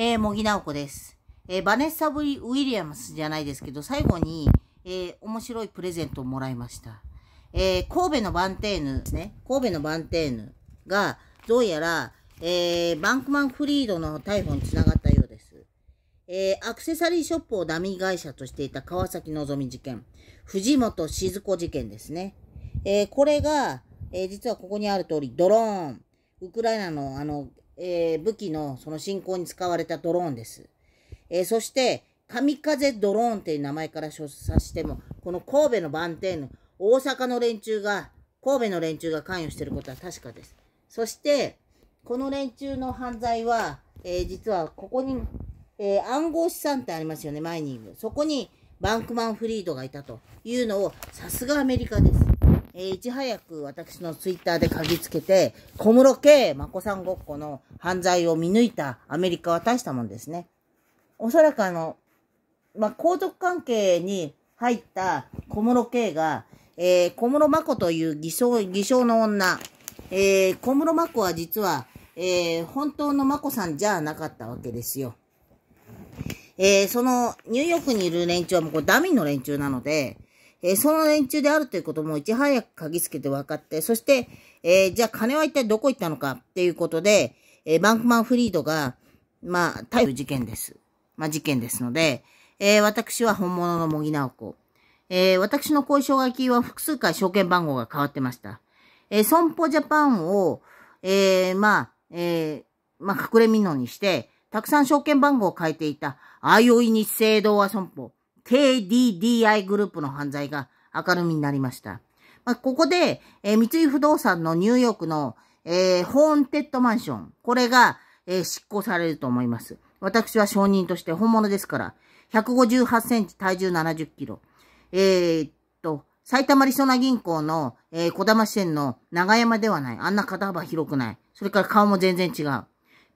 えー、茂木直子です。えー、バネッサ・ブリウィリアムスじゃないですけど、最後に、えー、面白いプレゼントをもらいました。えー、神戸のバンテーヌですね。神戸のバンテーヌが、どうやら、えー、バンクマン・フリードの逮捕につながったようです。えー、アクセサリーショップをダミー会社としていた川崎のぞみ事件、藤本静子事件ですね。えー、これが、えー、実はここにある通り、ドローン、ウクライナのあのえー、武器のその進行に使われたドローンです。えー、そして、神風ドローンという名前から称しても、この神戸の番店の大阪の連中が、神戸の連中が関与していることは確かです。そして、この連中の犯罪は、えー、実はここに、えー、暗号資産ってありますよね、マイニング。そこにバンクマンフリードがいたというのを、さすがアメリカです。えー、いち早く私のツイッターで嗅ぎつけて、小室圭眞子さんごっこの犯罪を見抜いたアメリカは大したもんですね。おそらくあの、まあ、皇族関係に入った小室圭が、えー、小室眞子という偽証、偽証の女、えー、小室眞子は実は、えー、本当の眞子さんじゃなかったわけですよ。えー、その、ニューヨークにいる連中はもうこダミーの連中なので、えー、その連中であるということもいち早く嗅ぎつけて分かって、そして、えー、じゃあ金は一体どこ行ったのかっていうことで、えー、バンクマンフリードが、まあ、逮捕事件です。まあ、事件ですので、え私は本物の模擬直子。え私の後遺障害金は複数回証券番号が変わってました。え損保ジャパンを、えまあ、えまあ、隠れみのにして、たくさん証券番号を変えていた、あいおい日清同和損保。KDDI グループの犯罪が明るみになりました。まあ、ここで、えー、三井不動産のニューヨークの、えー、ホーンテッドマンション、これが、えー、執行されると思います。私は証人として本物ですから、158センチ、体重70キロ。えー、っと、埼玉りそな銀行の、えー、小玉支店の長山ではない。あんな肩幅広くない。それから顔も全然違う。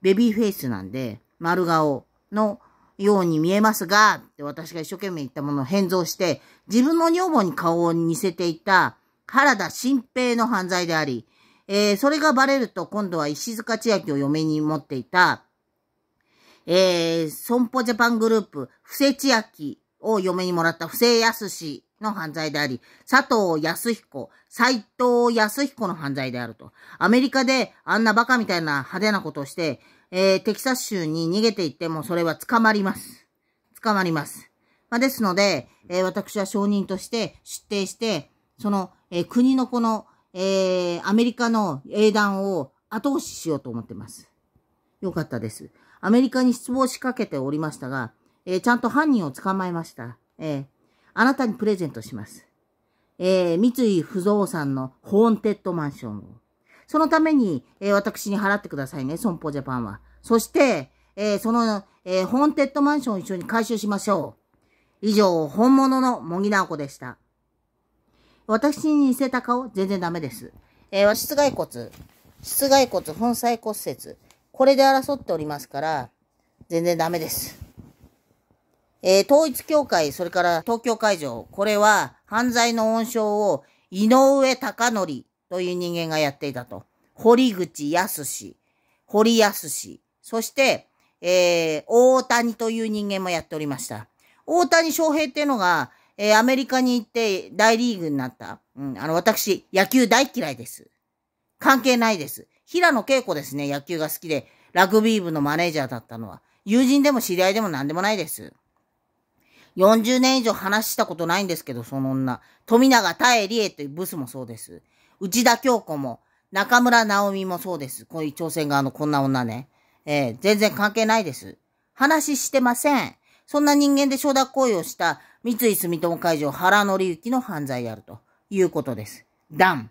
ベビーフェイスなんで、丸顔の、ように見えますが、って私が一生懸命言ったものを変造して、自分の女房に顔を似せていた原田新平の犯罪であり、えー、それがバレると今度は石塚千秋を嫁に持っていた、えー、損保ジャパングループ、布施千秋を嫁にもらった布施康氏の犯罪であり、佐藤康彦、斎藤康彦の犯罪であると。アメリカであんなバカみたいな派手なことをして、えー、テキサス州に逃げていってもそれは捕まります。捕まります。まあ、ですので、えー、私は証人として出廷して、その、えー、国のこの、えアメリカの英断を後押ししようと思ってます。よかったです。アメリカに失望しかけておりましたが、えちゃんと犯人を捕まえました。えあなたにプレゼントします。え三井不動産のホーンテッドマンションを。そのために、えー、私に払ってくださいね、損保ジャパンは。そして、えー、その、えー、ホーンテッドマンションを一緒に回収しましょう。以上、本物の模擬直子でした。私に似せた顔、全然ダメです。えー、室外骨、室外骨粉砕骨折。これで争っておりますから、全然ダメです。えー、統一協会、それから東京会場、これは犯罪の温床を井上隆則という人間がやっていたと。堀口康氏、堀康氏、そして、えー、大谷という人間もやっておりました。大谷翔平っていうのが、えー、アメリカに行って大リーグになった。うん、あの、私、野球大嫌いです。関係ないです。平野恵子ですね、野球が好きで、ラグビー部のマネージャーだったのは。友人でも知り合いでも何でもないです。40年以上話したことないんですけど、その女。富永妙恵理恵というブスもそうです。内田京子も、中村直美もそうです。こういう朝鮮側のこんな女ね。えー、全然関係ないです。話してません。そんな人間で承諾行為をした三井住友海上原則之の犯罪であるということです。ダン。